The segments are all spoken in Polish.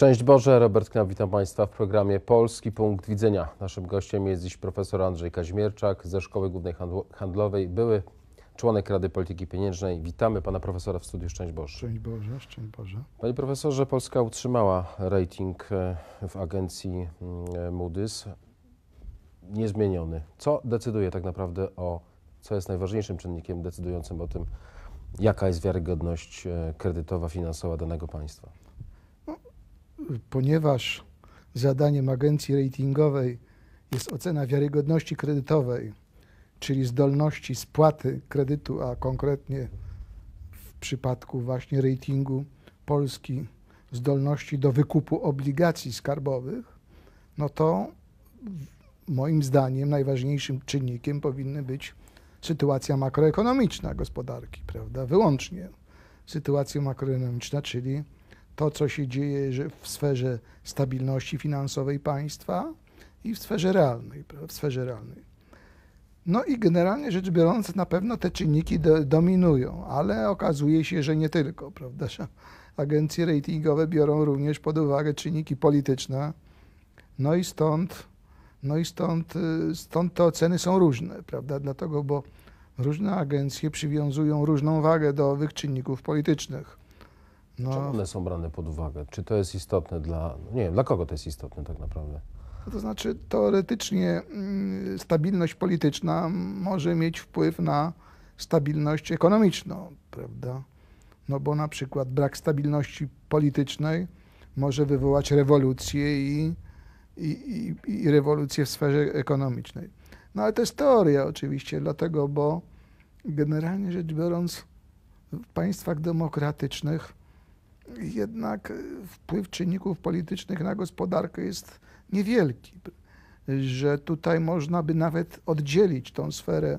Szczęść Boże, Robert Knap, witam Państwa w programie Polski Punkt Widzenia. Naszym gościem jest dziś profesor Andrzej Kaźmierczak ze Szkoły Głównej Handlowej, były członek Rady Polityki Pieniężnej. Witamy Pana Profesora w studiu. Szczęść Boże. Szczęść Boże, szczęść Boże. Panie Profesorze, Polska utrzymała rating e, w agencji mm, e, Moody's niezmieniony. Co decyduje tak naprawdę o, co jest najważniejszym czynnikiem decydującym o tym, jaka jest wiarygodność e, kredytowa, finansowa danego państwa? ponieważ zadaniem agencji ratingowej jest ocena wiarygodności kredytowej, czyli zdolności spłaty kredytu, a konkretnie w przypadku właśnie ratingu Polski zdolności do wykupu obligacji skarbowych, no to moim zdaniem najważniejszym czynnikiem powinny być sytuacja makroekonomiczna gospodarki, prawda? Wyłącznie sytuacja makroekonomiczna, czyli to, co się dzieje w sferze stabilności finansowej państwa i w sferze realnej. W sferze realnej. No i generalnie rzecz biorąc, na pewno te czynniki do, dominują, ale okazuje się, że nie tylko, prawda? Agencje ratingowe biorą również pod uwagę czynniki polityczne. No i stąd, no i stąd, y, stąd te oceny są różne, prawda? Dlatego, bo różne agencje przywiązują różną wagę do owych czynników politycznych. No. Czemu one są brane pod uwagę? Czy to jest istotne dla. No nie wiem, dla kogo to jest istotne tak naprawdę? To znaczy, teoretycznie mm, stabilność polityczna może mieć wpływ na stabilność ekonomiczną, prawda? No bo na przykład brak stabilności politycznej może wywołać rewolucję i, i, i, i rewolucję w sferze ekonomicznej. No ale to jest teoria oczywiście, dlatego, bo generalnie rzecz biorąc, w państwach demokratycznych jednak e, wpływ czynników politycznych na gospodarkę jest niewielki, że tutaj można by nawet oddzielić tą sferę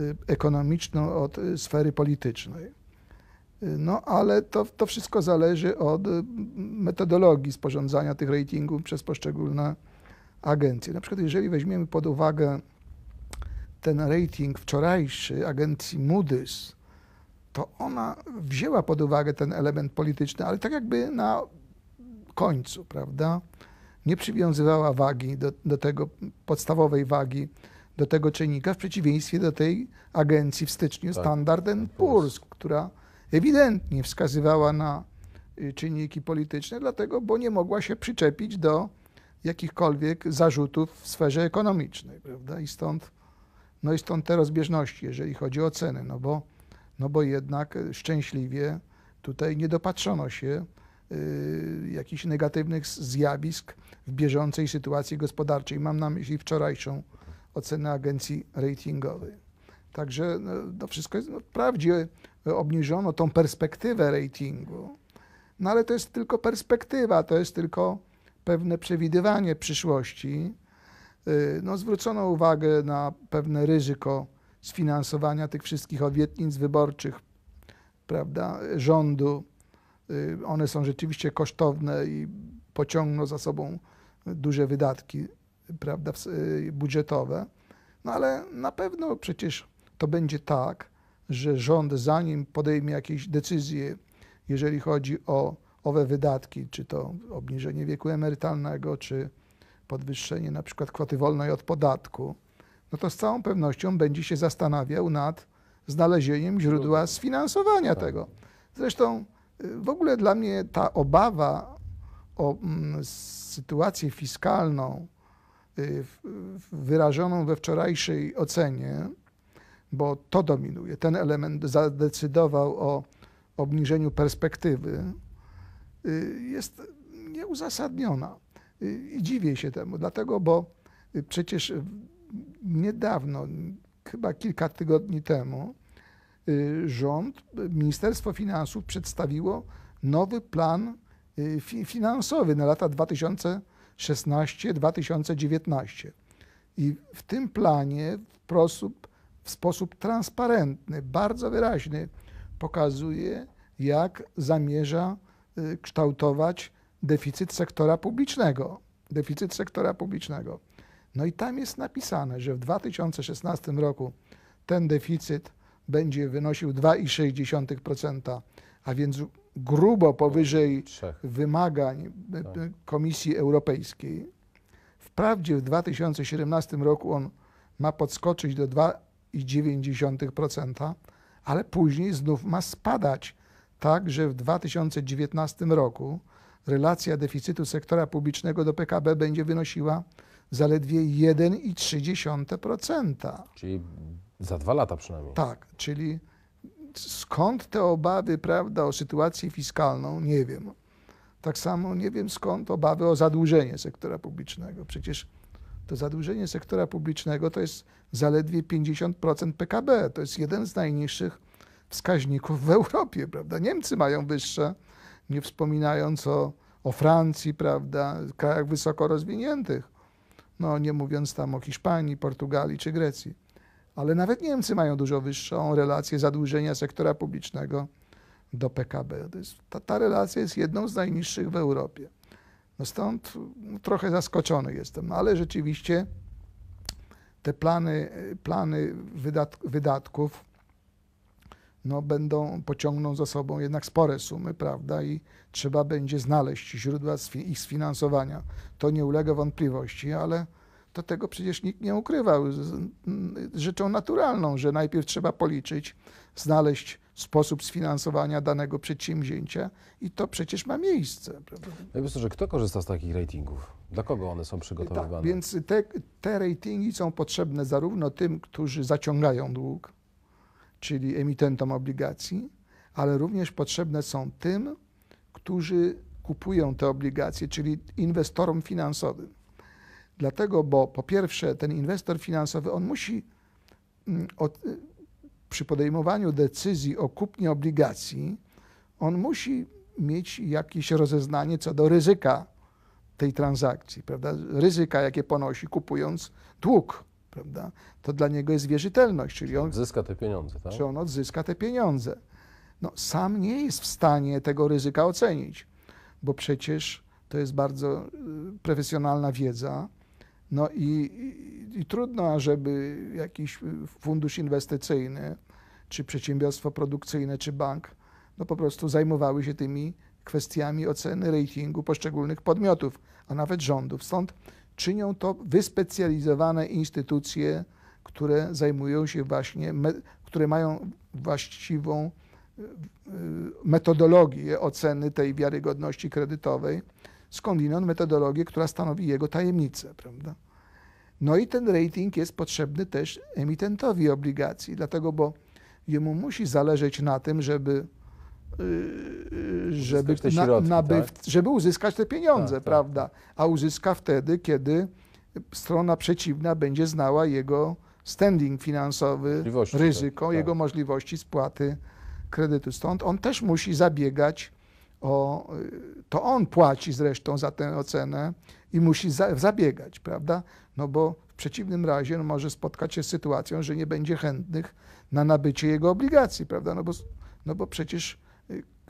e, ekonomiczną od e, sfery politycznej. No ale to, to wszystko zależy od metodologii sporządzania tych ratingów przez poszczególne agencje. Na przykład jeżeli weźmiemy pod uwagę ten rating wczorajszy agencji Moody's, to ona wzięła pod uwagę ten element polityczny, ale tak jakby na końcu, prawda? Nie przywiązywała wagi do, do tego, podstawowej wagi do tego czynnika, w przeciwieństwie do tej agencji w styczniu tak. Standard tak Poor's, która ewidentnie wskazywała na y, czynniki polityczne, dlatego, bo nie mogła się przyczepić do jakichkolwiek zarzutów w sferze ekonomicznej, prawda? I stąd, no i stąd te rozbieżności, jeżeli chodzi o ceny, no bo no bo jednak szczęśliwie tutaj nie dopatrzono się y, jakichś negatywnych zjawisk w bieżącej sytuacji gospodarczej. Mam na myśli wczorajszą ocenę agencji ratingowej. Także no, to wszystko jest, no, wprawdzie obniżono tą perspektywę ratingu, no ale to jest tylko perspektywa, to jest tylko pewne przewidywanie przyszłości. Y, no, zwrócono uwagę na pewne ryzyko sfinansowania tych wszystkich obietnic wyborczych, prawda, rządu. Y, one są rzeczywiście kosztowne i pociągną za sobą duże wydatki, prawda, y, budżetowe. No ale na pewno przecież to będzie tak, że rząd, zanim podejmie jakieś decyzje, jeżeli chodzi o owe wydatki, czy to obniżenie wieku emerytalnego, czy podwyższenie na przykład kwoty wolnej od podatku, no to z całą pewnością będzie się zastanawiał nad znalezieniem źródła sfinansowania tak. tego. Zresztą y, w ogóle dla mnie ta obawa o mm, sytuację fiskalną y, wyrażoną we wczorajszej ocenie, bo to dominuje, ten element zadecydował o obniżeniu perspektywy, y, jest nieuzasadniona. I dziwię się temu, dlatego, bo przecież niedawno, chyba kilka tygodni temu, y, rząd, Ministerstwo Finansów przedstawiło nowy plan y, finansowy na lata 2016-2019. I w tym planie wprost, w sposób transparentny, bardzo wyraźny pokazuje, jak zamierza y, kształtować deficyt sektora publicznego. Deficyt sektora publicznego. No i tam jest napisane, że w 2016 roku ten deficyt będzie wynosił 2,6%, a więc grubo powyżej wymagań e, tak. e, Komisji Europejskiej. Wprawdzie w 2017 roku on ma podskoczyć do 2,9%, ale później znów ma spadać, tak że w 2019 roku relacja deficytu sektora publicznego do PKB będzie wynosiła zaledwie 1,3%. Czyli za dwa lata przynajmniej. Tak, czyli skąd te obawy, prawda, o sytuację fiskalną, nie wiem. Tak samo nie wiem skąd obawy o zadłużenie sektora publicznego. Przecież to zadłużenie sektora publicznego to jest zaledwie 50% PKB. To jest jeden z najniższych wskaźników w Europie, prawda? Niemcy mają wyższe, nie wspominając o, o Francji, prawda, krajach wysoko rozwiniętych no nie mówiąc tam o Hiszpanii, Portugalii czy Grecji. Ale nawet Niemcy mają dużo wyższą relację zadłużenia sektora publicznego do PKB. Jest, ta, ta, relacja jest jedną z najniższych w Europie. No stąd no, trochę zaskoczony jestem, no, ale rzeczywiście te plany, plany wydat, wydatków no, będą, pociągną za sobą jednak spore sumy, prawda, i trzeba będzie znaleźć źródła ich sfinansowania. To nie ulega wątpliwości, ale to tego przecież nikt nie ukrywał. Rzeczą naturalną, że najpierw trzeba policzyć, znaleźć sposób sfinansowania danego przedsięwzięcia i to przecież ma miejsce. Prawda? Ja no myślę, że kto korzysta z takich ratingów? Dla kogo one są przygotowywane? Tak, więc te, te ratingi są potrzebne zarówno tym, którzy zaciągają dług, czyli emitentom obligacji, ale również potrzebne są tym, którzy kupują te obligacje, czyli inwestorom finansowym. Dlatego, bo po pierwsze, ten inwestor finansowy, on musi mm, y, przy podejmowaniu decyzji o kupnie obligacji, on musi mieć jakieś rozeznanie co do ryzyka tej transakcji, prawda? ryzyka, jakie ponosi kupując dług prawda? To dla niego jest wierzytelność, czyli on... Odzyska te pieniądze, tak? Czy on odzyska te pieniądze. No, sam nie jest w stanie tego ryzyka ocenić, bo przecież to jest bardzo y, profesjonalna wiedza, no i, i, i trudno, żeby jakiś y, fundusz inwestycyjny, czy przedsiębiorstwo produkcyjne, czy bank, no po prostu zajmowały się tymi kwestiami oceny ratingu poszczególnych podmiotów, a nawet rządów. Stąd Czynią to wyspecjalizowane instytucje, które zajmują się właśnie, które mają właściwą e, metodologię oceny tej wiarygodności kredytowej, skądinąd metodologię, która stanowi jego tajemnicę, prawda? No i ten rating jest potrzebny też emitentowi obligacji, dlatego bo jemu musi zależeć na tym, żeby Y, y, żeby, na, nabyw, tak? żeby uzyskać te pieniądze, tak, tak. prawda? Tak. A uzyska wtedy, kiedy strona przeciwna będzie znała jego standing finansowy, możliwości, tak, ryzyko, tak. jego możliwości spłaty kredytu. Stąd on też musi zabiegać o. Y, to on płaci zresztą za tę ocenę i musi za, zabiegać, prawda? No bo w przeciwnym razie no, może spotkać się z sytuacją, że nie będzie chętnych na nabycie jego obligacji, prawda? No bo, no bo przecież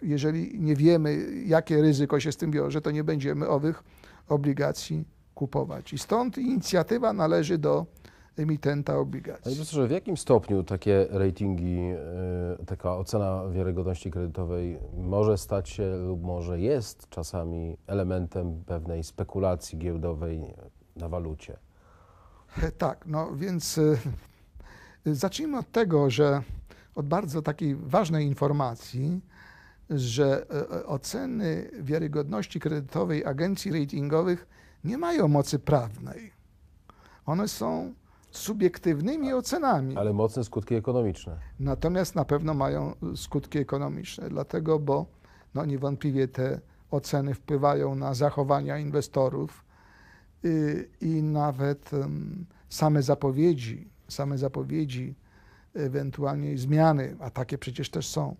jeżeli nie wiemy, jakie ryzyko się z tym wiąże, to nie będziemy owych obligacji kupować. I stąd inicjatywa należy do emitenta obligacji. Panie profesorze, w jakim stopniu takie ratingi, e, taka ocena wiarygodności kredytowej może stać się lub może jest czasami elementem pewnej spekulacji giełdowej na walucie? E, tak, no więc e, zacznijmy od tego, że od bardzo takiej ważnej informacji, że e, e, oceny wiarygodności kredytowej agencji ratingowych nie mają mocy prawnej. One są subiektywnymi ocenami. Ale mocne skutki ekonomiczne. Natomiast na pewno mają e, skutki ekonomiczne, dlatego, bo no niewątpliwie te oceny wpływają na zachowania inwestorów y, i nawet same zapowiedzi, same zapowiedzi ewentualnie zmiany, a takie przecież też są,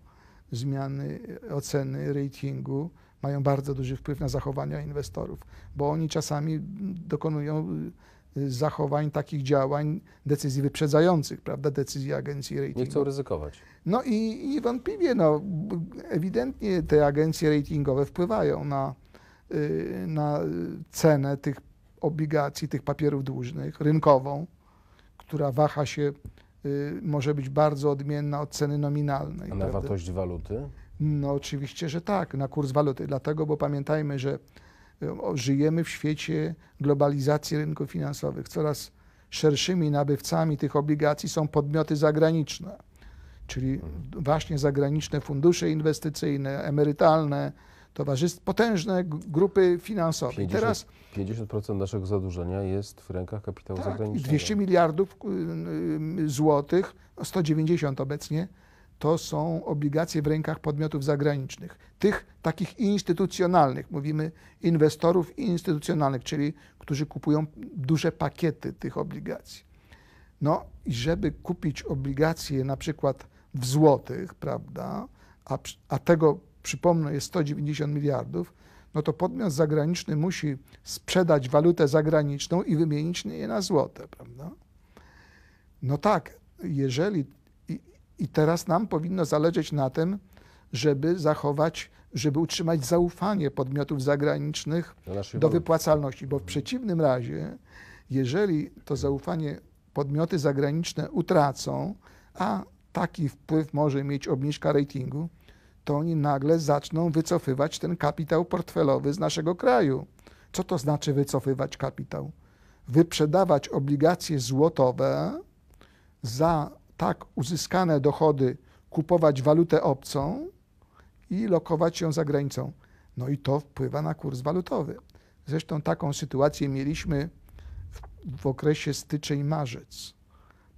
zmiany oceny, ratingu mają bardzo duży wpływ na zachowania inwestorów, bo oni czasami dokonują y, zachowań, takich działań, decyzji wyprzedzających, prawda, decyzji agencji ratingowych. Nie chcą ryzykować. No i niewątpliwie, no, ewidentnie te agencje ratingowe wpływają na, y, na cenę tych obligacji, tych papierów dłużnych, rynkową, która waha się Y, może być bardzo odmienna od ceny nominalnej. A na prawda? wartość waluty? No oczywiście, że tak, na kurs waluty. Dlatego, bo pamiętajmy, że y, żyjemy w świecie globalizacji rynków finansowych. Coraz szerszymi nabywcami tych obligacji są podmioty zagraniczne, czyli mhm. właśnie zagraniczne fundusze inwestycyjne, emerytalne, towarzystw, potężne grupy finansowe. 50, teraz 50% naszego zadłużenia jest w rękach kapitału tak, zagranicznego. 200 miliardów y, y, złotych, 190 no obecnie, to są obligacje w rękach podmiotów zagranicznych, tych takich instytucjonalnych, mówimy inwestorów instytucjonalnych, czyli którzy kupują duże pakiety tych obligacji. No i żeby kupić obligacje na przykład w złotych, prawda, a, a tego przypomnę, jest 190 miliardów, no to podmiot zagraniczny musi sprzedać walutę zagraniczną i wymienić je na złote, prawda? No tak, jeżeli i, i teraz nam powinno zależeć na tym, żeby zachować, żeby utrzymać zaufanie podmiotów zagranicznych do, do wypłacalności, bo w mhm. przeciwnym razie, jeżeli to zaufanie podmioty zagraniczne utracą, a taki wpływ może mieć obniżka ratingu, to oni nagle zaczną wycofywać ten kapitał portfelowy z naszego kraju. Co to znaczy wycofywać kapitał? Wyprzedawać obligacje złotowe za tak uzyskane dochody, kupować walutę obcą i lokować ją za granicą. No i to wpływa na kurs walutowy. Zresztą taką sytuację mieliśmy w, w okresie styczeń-marzec.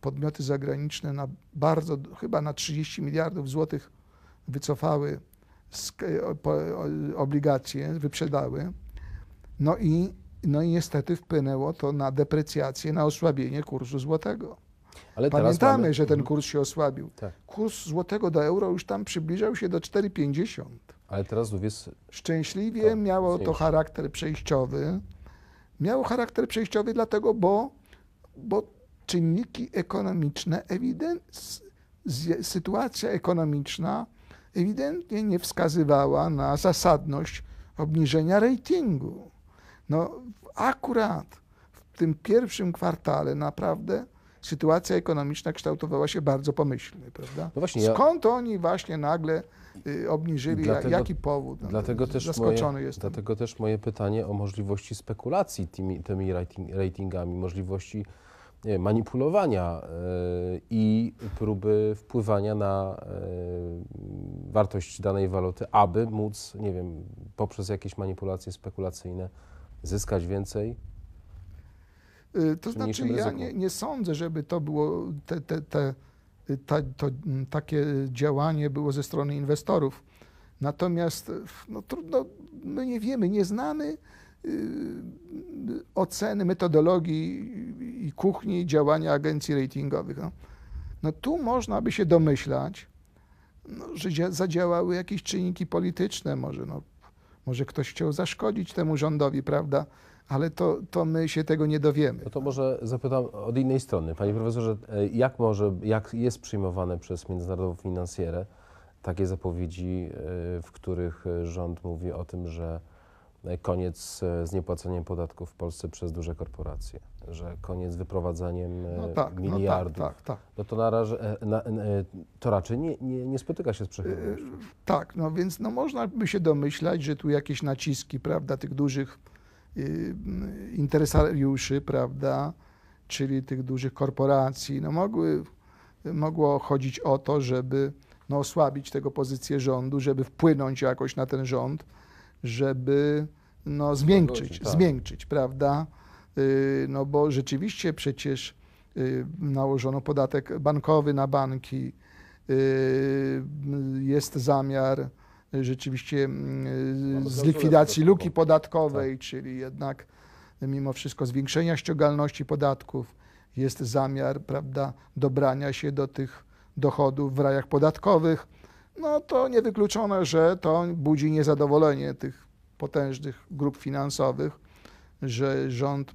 Podmioty zagraniczne na bardzo, chyba na 30 miliardów złotych wycofały e, obligacje, wyprzedały. No i, no i niestety wpłynęło to na deprecjację, na osłabienie kursu złotego. Ale Pamiętamy, mamy... że ten mhm. kurs się osłabił. Tak. Kurs złotego do euro już tam przybliżał się do 4,50. Ale teraz znów jest... Szczęśliwie to miało to charakter przejściowy. Miało charakter przejściowy dlatego, bo, bo czynniki ekonomiczne, sytuacja ekonomiczna ewidentnie nie wskazywała na zasadność obniżenia ratingu. No, akurat w tym pierwszym kwartale naprawdę sytuacja ekonomiczna kształtowała się bardzo pomyślnie, prawda? No właśnie, Skąd ja... oni właśnie nagle y, obniżyli, dlatego, jaki powód? No, dlatego, też moje, dlatego też moje pytanie o możliwości spekulacji tymi, tymi rating, ratingami, możliwości nie, manipulowania e, i próby wpływania na e, wartość danej waluty, aby móc, nie wiem, poprzez jakieś manipulacje spekulacyjne zyskać więcej? E, to znaczy, ja nie, nie, sądzę, żeby to było te, te, te, ta, to, takie działanie było ze strony inwestorów. Natomiast no, trudno, my nie wiemy, nie znamy Y, oceny metodologii i kuchni działania agencji ratingowych. No, no tu można by się domyślać, no, że zadziałały jakieś czynniki polityczne, może, no, może ktoś chciał zaszkodzić temu rządowi, prawda? Ale to, to my się tego nie dowiemy. No to może zapytam od innej strony. Panie profesorze, e, jak może, jak jest przyjmowane przez międzynarodową finansjerę takie zapowiedzi, e, w których rząd mówi o tym, że E, koniec e, z niepłaceniem podatków w Polsce przez duże korporacje, że koniec z wyprowadzaniem e, no, tak, no tak, miliardów. No tak, tak, tak. No to, na, na, to raczej nie, nie, nie, spotyka się z przychylnością. Yy, tak, no więc no można by się domyślać, że tu jakieś naciski, prawda, tych dużych yy, interesariuszy, prawda, czyli tych dużych korporacji, no mogły, mogło chodzić o to, żeby no, osłabić tego pozycję rządu, żeby wpłynąć jakoś na ten rząd, żeby no, zmiękczyć, tak. zmiękczyć, prawda? Y, no bo rzeczywiście przecież y, nałożono podatek bankowy na banki, y, jest zamiar rzeczywiście mm, z likwidacji luki podatkowej, tak. czyli jednak mimo wszystko zwiększenia ściągalności podatków, jest zamiar, prawda, dobrania się do tych dochodów w rajach podatkowych no to niewykluczone, że to budzi niezadowolenie tych potężnych grup finansowych, że rząd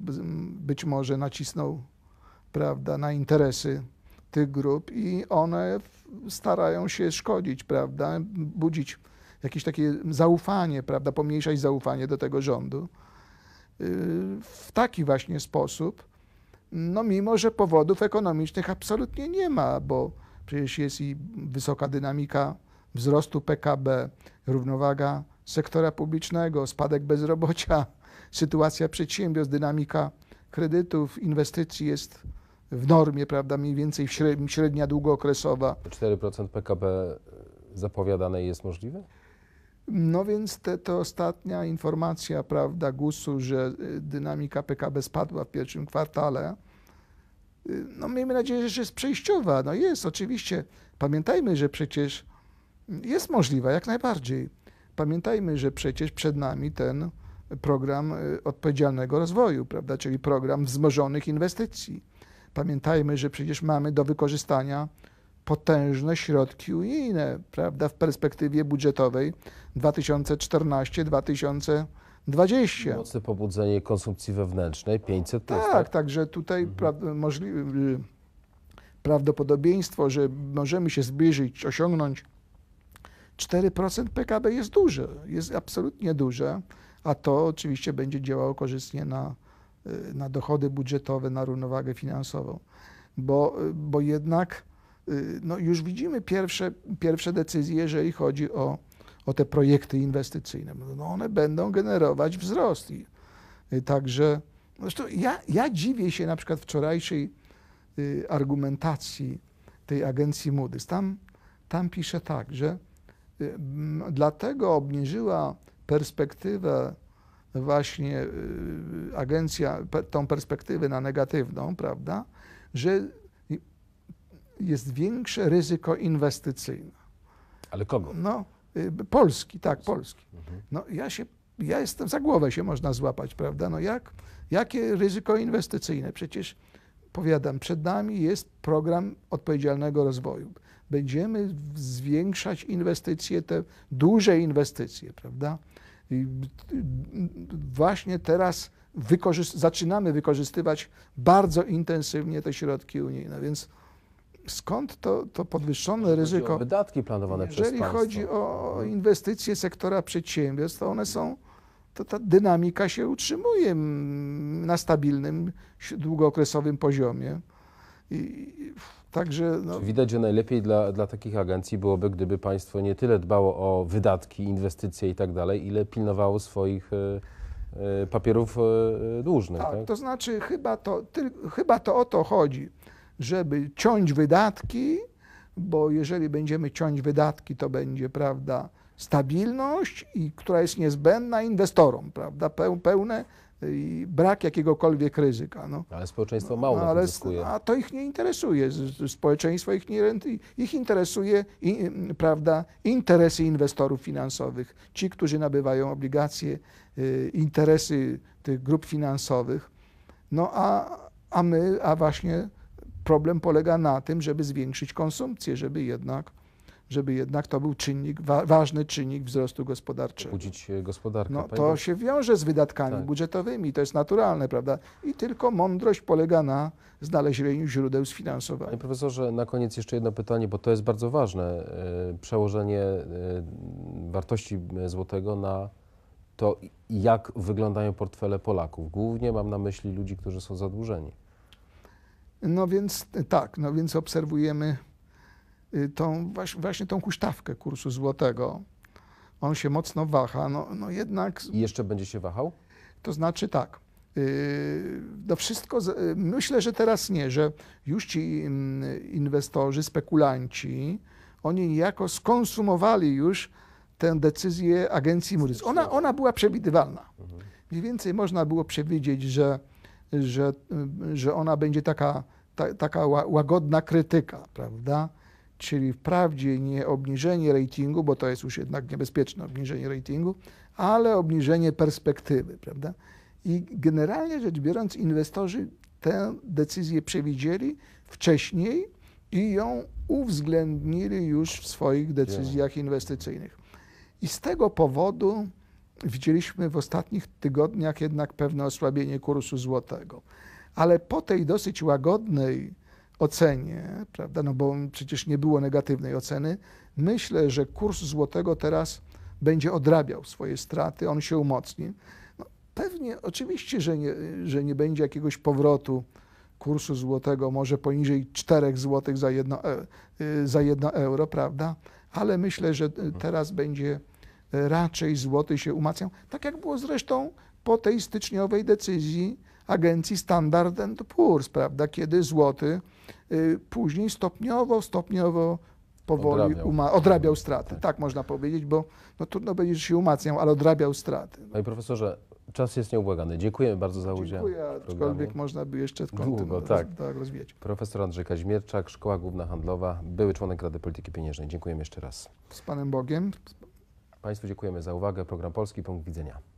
być może nacisnął prawda, na interesy tych grup i one starają się szkodzić, prawda, budzić jakieś takie zaufanie, prawda, pomniejszać zaufanie do tego rządu yy, w taki właśnie sposób, no mimo, że powodów ekonomicznych absolutnie nie ma, bo przecież jest i wysoka dynamika wzrostu PKB, równowaga sektora publicznego, spadek bezrobocia, sytuacja przedsiębiorstw, dynamika kredytów, inwestycji jest w normie, prawda, mniej więcej średnia długookresowa. 4% PKB zapowiadane jest możliwe? No więc te, to ostatnia informacja, prawda, GUS-u, że y, dynamika PKB spadła w pierwszym kwartale. Y, no miejmy nadzieję, że jest przejściowa. No jest, oczywiście. Pamiętajmy, że przecież jest możliwa jak najbardziej. Pamiętajmy, że przecież przed nami ten program y, odpowiedzialnego rozwoju, prawda, czyli program wzmożonych inwestycji. Pamiętajmy, że przecież mamy do wykorzystania potężne środki unijne, prawda, w perspektywie budżetowej 2014-2020. 20. Mocne pobudzenie konsumpcji wewnętrznej, 500 plus, tak, tak, także tutaj mhm. pra y, prawdopodobieństwo, że możemy się zbliżyć, osiągnąć 4% PKB jest duże, jest absolutnie duże, a to oczywiście będzie działało korzystnie na, na dochody budżetowe, na równowagę finansową, bo, bo jednak no już widzimy pierwsze, pierwsze decyzje, jeżeli chodzi o, o te projekty inwestycyjne. No one będą generować wzrost. I, y, także no zresztą ja, ja dziwię się na przykład wczorajszej y, argumentacji tej agencji Moody's. Tam, tam pisze tak, że Y, dlatego obniżyła perspektywę właśnie y, agencja, tą perspektywę na negatywną, prawda, że jest większe ryzyko inwestycyjne. Ale kogo? No, y, Polski, tak, Polski. Mhm. No ja się, ja jestem, za głowę się można złapać, prawda, no jak, jakie ryzyko inwestycyjne? Przecież, powiadam, przed nami jest program odpowiedzialnego rozwoju będziemy zwiększać inwestycje, te duże inwestycje, prawda? I właśnie teraz zaczynamy wykorzystywać bardzo intensywnie te środki unijne, więc skąd to, to podwyższone ryzyko? Chodzi wydatki planowane Jeżeli przez państwo. Jeżeli chodzi o mhm. inwestycje sektora przedsiębiorstw, to one są, to ta dynamika się utrzymuje na stabilnym, długookresowym poziomie. I Także, no... Widać, że najlepiej dla, dla takich agencji byłoby, gdyby państwo nie tyle dbało o wydatki, inwestycje i tak dalej, ile pilnowało swoich e, e, papierów e, dłużnych. Tak, tak? To znaczy chyba to, ty, chyba to o to chodzi, żeby ciąć wydatki, bo jeżeli będziemy ciąć wydatki, to będzie, prawda, stabilność, i która jest niezbędna inwestorom, prawda, pełne brak jakiegokolwiek ryzyka. No. Ale społeczeństwo mało no, ale, zyskuje. A to ich nie interesuje. Społeczeństwo ich nie ich interesuje i, prawda, interesy inwestorów finansowych. Ci, którzy nabywają obligacje, y, interesy tych grup finansowych. No a, a my, a właśnie problem polega na tym, żeby zwiększyć konsumpcję, żeby jednak żeby jednak to był czynnik, wa ważny czynnik wzrostu gospodarczego. Budzić e, gospodarkę. No, to się wiąże z wydatkami tak. budżetowymi, to jest naturalne, prawda? I tylko mądrość polega na znalezieniu źródeł sfinansowania. Panie profesorze, na koniec jeszcze jedno pytanie, bo to jest bardzo ważne. E, przełożenie e, wartości złotego na to, jak wyglądają portfele Polaków. Głównie mam na myśli ludzi, którzy są zadłużeni. No więc tak, no więc obserwujemy Y, tą, właśnie tą huśtawkę kursu złotego. On się mocno waha, no, no jednak... I jeszcze będzie się wahał? To znaczy tak, y, no wszystko, y, myślę, że teraz nie, że już ci mm, inwestorzy, spekulanci, oni niejako skonsumowali już tę decyzję agencji Moody's. Ona, ona była przewidywalna. Mhm. Mniej więcej można było przewidzieć, że, że, że ona będzie taka, ta, taka łagodna krytyka, prawda? czyli wprawdzie nie obniżenie ratingu, bo to jest już jednak niebezpieczne obniżenie ratingu, ale obniżenie perspektywy, prawda? I generalnie rzecz biorąc, inwestorzy tę decyzję przewidzieli wcześniej i ją uwzględnili już w swoich decyzjach inwestycyjnych. I z tego powodu widzieliśmy w ostatnich tygodniach jednak pewne osłabienie kursu złotego. Ale po tej dosyć łagodnej, ocenie, prawda, no bo przecież nie było negatywnej oceny, myślę, że kurs złotego teraz będzie odrabiał swoje straty, on się umocni. No, pewnie, oczywiście, że nie, że nie będzie jakiegoś powrotu kursu złotego, może poniżej 4 zł za jedno, e, y, za jedno euro, prawda, ale myślę, że y, mhm. teraz będzie y, raczej złoty się umacniał, tak jak było zresztą po tej styczniowej decyzji agencji Standard Poor's, prawda, kiedy złoty y, później stopniowo, stopniowo powoli odrabiał, odrabiał straty. Tak. tak. można powiedzieć, bo no, trudno powiedzieć, że się umacniał, ale odrabiał straty. No. Panie profesorze, czas jest nieubłagany. Dziękujemy bardzo za udział. Dziękuję, aczkolwiek można by jeszcze Długo, tak. Roz, tak, tak rozwijać. Profesor Andrzej Kaźmierczak, Szkoła Główna Handlowa, były członek Rady Polityki Pieniężnej. Dziękujemy jeszcze raz. Z Panem Bogiem. Państwu dziękujemy za uwagę. Program Polski, punkt widzenia.